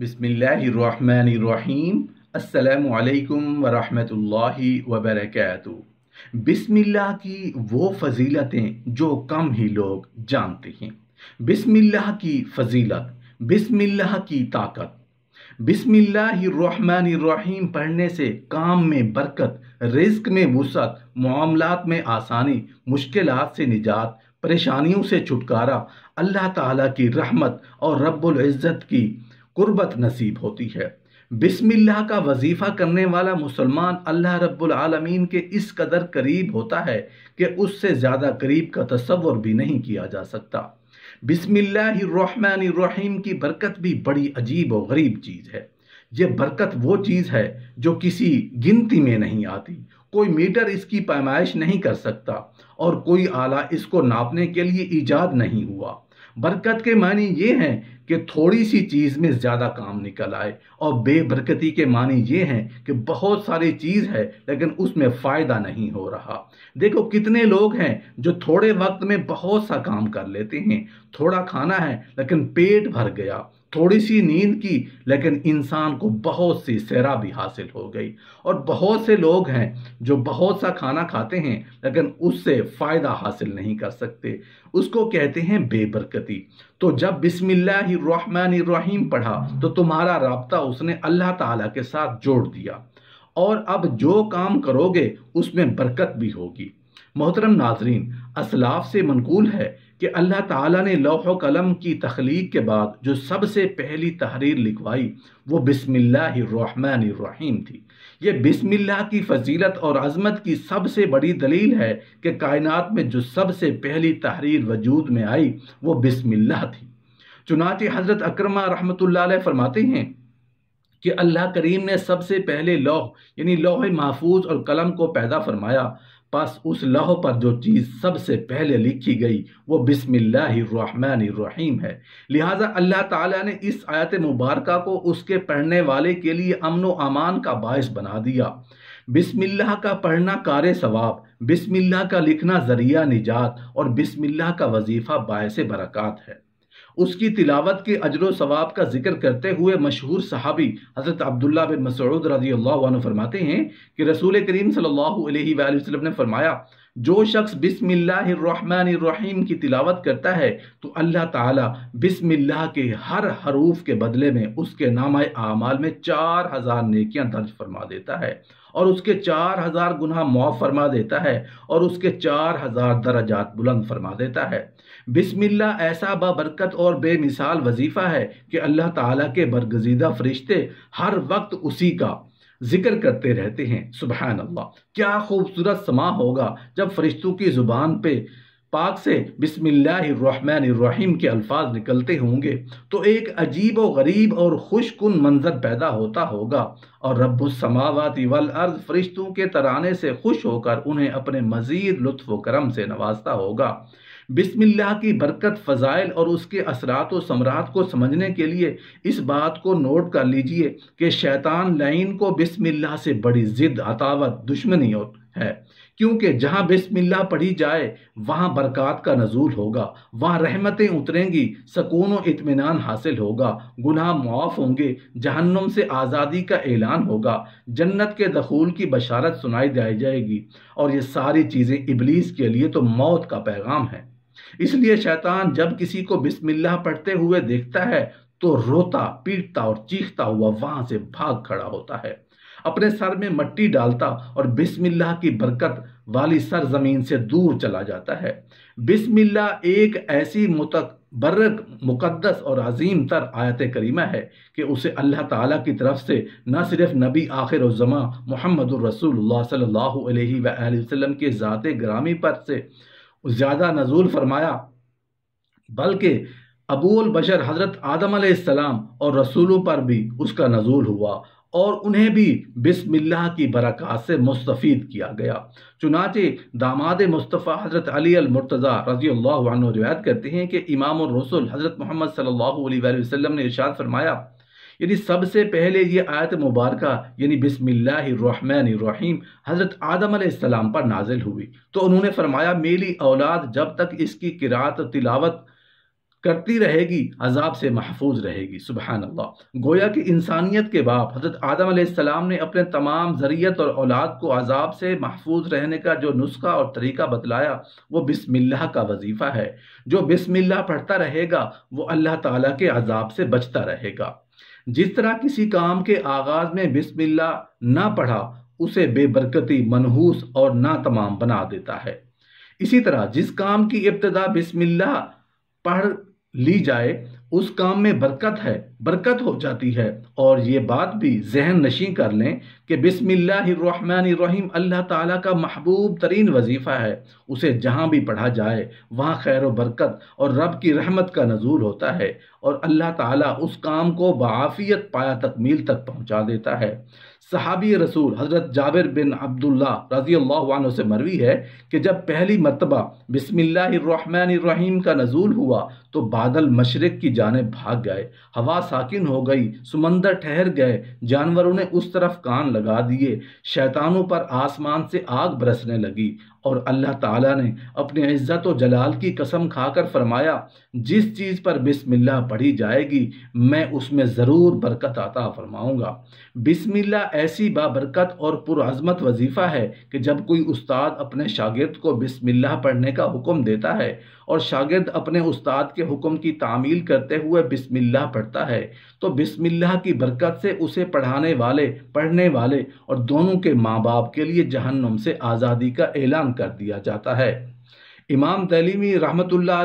बिसमीम् अल्लाम वरहमतुल्लाह वबरकत बिसमिल्लाह की वो फजीलतें जो कम ही लोग जानते हैं बिसमिल्लाह की फजीलत बिसमिल्लाह की ताकत बिसमिल्लाम पढ़ने से काम में बरकत रिस्क में वसत मामलात में आसानी मुश्किल से निजात परेशानियों से छुटकारा अल्लाह ताला की रहमत और रब्बुल इज़्ज़त की कुर्बत नसीब होती है बिस्मिल्लाह का वजीफ़ा करने वाला मुसलमान अल्लाह रब्बुल आलमीन के इस कदर करीब होता है कि उससे ज़्यादा करीब का तस्वर भी नहीं किया जा सकता बिस्मिल्लाहिर्रहमानिर्रहीम की बरकत भी बड़ी अजीब और गरीब चीज़ है ये बरकत वो चीज़ है जो किसी गिनती में नहीं आती कोई मीटर इसकी पैमाइश नहीं कर सकता और कोई आला इसको नापने के लिए ईजाद नहीं हुआ बरकत के मानी ये हैं कि थोड़ी सी चीज़ में ज़्यादा काम निकल आए और बेबरकती के मानी ये हैं कि बहुत सारी चीज़ है लेकिन उसमें फ़ायदा नहीं हो रहा देखो कितने लोग हैं जो थोड़े वक्त में बहुत सा काम कर लेते हैं थोड़ा खाना है लेकिन पेट भर गया थोड़ी सी नींद की लेकिन इंसान को बहुत सी सैरा भी हासिल हो गई और बहुत से लोग हैं जो बहुत सा खाना खाते हैं लेकिन उससे फ़ायदा हासिल नहीं कर सकते उसको कहते हैं बेबरकती तो जब बिसमिल्लाम पढ़ा तो तुम्हारा रबता उसने अल्लाह ताला के साथ जोड़ दिया और अब जो काम करोगे उसमें बरकत भी होगी मोहतरम नाजरीन असलाफ से मनकूल है कि अल्लाह ताला ने लौह कलम की तख्लीक के बाद जो सबसे पहली तहरीर लिखवाई वो बिसमीम थी ये बिसमिल्लाह की फजीलत और अजमत की सबसे बड़ी दलील है कि कायनात में जो सबसे पहली तहरीर वजूद में आई वो बिसमिल्ला थी चुनाचे हज़रत अक्रमा रहमत फरमाते हैं कि अल्लाह करीम ने सबसे पहले लौह यानी लौह महफूज और कलम को पैदा फरमाया पास उस लहो पर जो चीज़ सबसे पहले लिखी गई वो बिसमीम है लिहाजा अल्लाह ताला ने इस आयत मुबारक को उसके पढ़ने वाले के लिए अमन व अमान का बायस बना दिया बिस्मिल्लाह का पढ़ना कार सवाब बिस्मिल्लाह का लिखना ज़रिया निजात और बिस्मिल्लाह का वजीफ़ा बायस बरक़ात है उसकी तिलावत के अजर सवाब का जिक्र करते हुए मशहूर सहाबी हज़रत अब्दुल्ला बिन मसूद रजी अल्लाह फरमाते हैं कि रसूल करीम सल्लल्लाहु अलैहि वसल्लम ने फरमाया जो शख्स बिस्मिल्लाहिर्रहमानिर्रहीम की तिलावत करता है तो अल्लाह ताला बिस्मिल्लाह के हर हरूफ के बदले में उसके नाम आमाल में चार हज़ार नेकियाँ दर्ज फरमा देता है और उसके चार हज़ार गुना मुआफ़ फरमा देता है और उसके चार हज़ार दराजात बुलंद फरमा देता है बिस्मिल्ला ऐसा बाबरकत और बेमिसाल वजीफ़ा है कि अल्लाह ताला के बरगजीदा फरिश्ते हर वक्त उसी का जिक्र करते रहते हैं सुबह अल्लाह क्या खूबसूरत समा होगा जब फरिश्तों की ज़ुबान पे पाक से बिसमीम के अल्फाज निकलते होंगे तो एक अजीब व गरीब और खुशकुन मंजर पैदा होता होगा और रबावती वल अर्ज फरिश्तों के तराने से खुश होकर उन्हें अपने मज़ीद लुत्फ़ करम से नवाजता होगा बिस्मिल्लाह की बरकत फ़जाइल और उसके असरात व समरात को समझने के लिए इस बात को नोट कर लीजिए कि शैतान लाइन को बिस्मिल्लाह से बड़ी ज़िद अतावत दुश्मनी और है क्योंकि जहाँ बिस्मिल्लाह पढ़ी जाए वहाँ बरक़ात का नजूल होगा वहाँ रहमतें उतरेंगी सकून व इतमान हासिल होगा गुनाह मुआफ़ होंगे जहन्नुम से आज़ादी का ऐलान होगा जन्नत के दखूल की बशारत सुनाई दी जाएगी और ये सारी चीज़ें इबलीस के लिए तो मौत का पैगाम है इसलिए शैतान जब किसी को बिस्मिल्लाह पढ़ते हुए देखता है तो रोता पीटता और चीखता हुआ वहां से भाग खड़ा होता है अपने सर में मट्टी डालता और बिस्मिल्लाह की बरकत वाली सर जमीन से दूर चला जाता है बिस्मिल्लाह एक ऐसी मुतबरक मुकद्दस और अजीम तर आयत करीमा है कि उसे अल्लाह ताला की तरफ से न सिर्फ नबी आखिर ज़मा मोहम्मद रसूल सल्लल्लाहु अलैहि वसल्लम के ज़ात ग्रामी पर से ज़्यादा नजूल फरमाया बल्कि अबूल बशर हज़रत आदम आसमाम और रसूलों पर भी उसका नजूल हुआ और उन्हें भी बिस्मिल्लाह की बरक़ात से मुस्तफ़ किया गया चुनाचे दामाद मुस्तफ़ा हज़रत अली अलमरतज़ा रजी अल्लाह रिवायत करते हैं कि इमाम रसूल हज़रत मोहम्मद सल्लल्लाहु अलैहि वसल्लम ने इरशाद फरमाया यानी सबसे पहले ये आयत मुबारक यानी बिसमिल्लाम हज़रत आदम आसमाम पर नाजिल हुई तो उन्होंने फरमाया मेरी औलाद जब तक इसकी किरात तिलावत करती रहेगी अजाब से महफूज रहेगी सुबह अल्लाह गोया कि इंसानियत के बाप हज़रत आदम आसमाम ने अपने तमाम ज़रियत और औलाद को अजाब से महफूज रहने का जो नुस्खा और तरीका बतलाया वो बिसमिल्ला का वजीफ़ा है जो बिसमिल्ला पढ़ता रहेगा वो अल्लाह ताला के अजाब से बचता रहेगा जिस तरह किसी काम के आगाज में बिस्मिल्ला ना पढ़ा उसे बेबरकती मनहूस और ना तमाम बना देता है इसी तरह जिस काम की इब्तदा बिस्मिल्ला पढ़ ली जाए उस काम में बरकत है बरकत हो जाती है और ये बात भी जहन नशी कर लें कि बिसमीम अल्लाह ताला का महबूब तरीन वजीफ़ा है उसे जहाँ भी पढ़ा जाए वहाँ खैर बरकत और रब की रहमत का नजूल होता है और अल्लाह ताला उस काम को बाफियत पाया तकमील तक पहुँचा देता है सहाबी रसूल हज़रत जाबिर बिन अब्दुल्ला रजी अल्लाह से मरवी है कि जब पहली मरतबा बिसमीम का नजूल हुआ तो बादल मशरक़ की जानब भाग गए हवा साकिन हो गई सुमंदर ठहर गए जानवरों ने उस तरफ कान लगा दिए शैतानों पर आसमान से आग बरसने लगी और अल्लाह ताला ने अपने इज्जत व जलाल की कसम खाकर फरमाया जिस चीज़ पर बिस्मिल्लाह पढ़ी जाएगी मैं उसमें ज़रूर बरकत आता फरमाऊंगा बिस्मिल्लाह ऐसी बाबरकत और पुरज़मत वजीफ़ा है कि जब कोई उस्ताद अपने शागिर्द को बिस्मिल्लाह पढ़ने का हुक्म देता है और शागिर्द अपने उस्ताद के हुक्म की तामील करते हुए बिस्मिल्लाह पढ़ता है तो बिस्मिल्लाह की बरकत से उसे पढ़ाने वाले पढ़ने वाले और दोनों के माँ बाप के लिए जहन्नुम से आज़ादी का ऐलान कर दिया जाता है इमाम तलीमी रहमतुल्लाह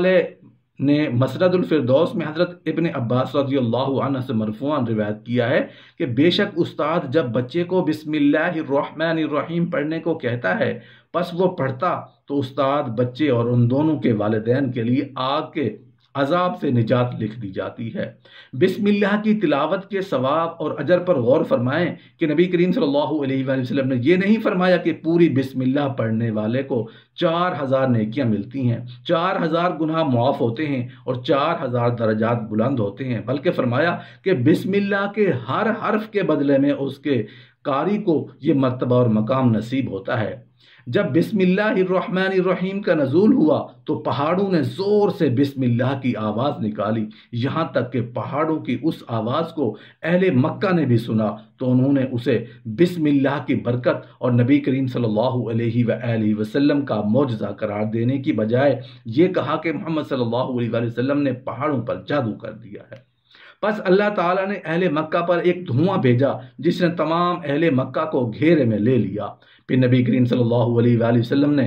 ने मसरदुलफरदौस में हज़रत इबन अब्बास रजील्ला से मरफून रिवायत किया है कि बेशक उस्ताद जब बच्चे को बिसमीम पढ़ने को कहता है बस वो पढ़ता तो उस्ताद बच्चे और उन दोनों के वालदेन के लिए आग के अजाब से निजात लिख दी जाती है बिस्मिल्लाह की तिलावत के सवाब और अजर पर गौर फरमाएं कि नबी करीम सल्लल्लाहु अलैहि वसल्लम ने यह नहीं फरमाया कि पूरी बिस्मिल्लाह पढ़ने वाले को चार हज़ार नेकियाँ मिलती हैं चार हज़ार गुनाह मुआफ़ होते हैं और चार हज़ार दर्जात बुलंद होते हैं बल्कि फरमाया कि बिस्मिल्लाह के हर हर्फ के बदले में उसके कारी को ये मरतबा और मकाम नसीब होता है जब बिस्मिल्लाहिर्रहमानिर्रहीम का नजूल हुआ तो पहाड़ों ने ज़ोर से बिस्मिल्लाह की आवाज़ निकाली यहाँ तक कि पहाड़ों की उस आवाज़ को अहले मक्का ने भी सुना तो उन्होंने उसे बिस्मिल्लाह की बरकत और नबी करीम सल्लल्लाहु अलैहि वसल्लम का मुआजा करार देने की बजाय ये कहा कि मोहम्मद सल्लल्लाहु अलैहि वसल्लम ने पहाड़ों पर जादू कर दिया है बस अल्लाह ताला ने अहले मक्का पर एक धुआं भेजा जिसने तमाम अहले मक्का को घेरे में ले लिया फिर नबी करीम सल्लल्लाहु अलैहि वसल्लम ने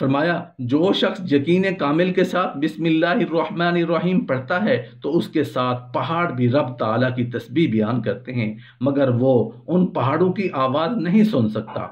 फरमाया जो शख्स यकीन कामिल के साथ बिसमीम पढ़ता है तो उसके साथ पहाड़ भी रब ताला की तस्बी बयान करते हैं मगर वो उन पहाड़ों की आवाज़ नहीं सुन सकता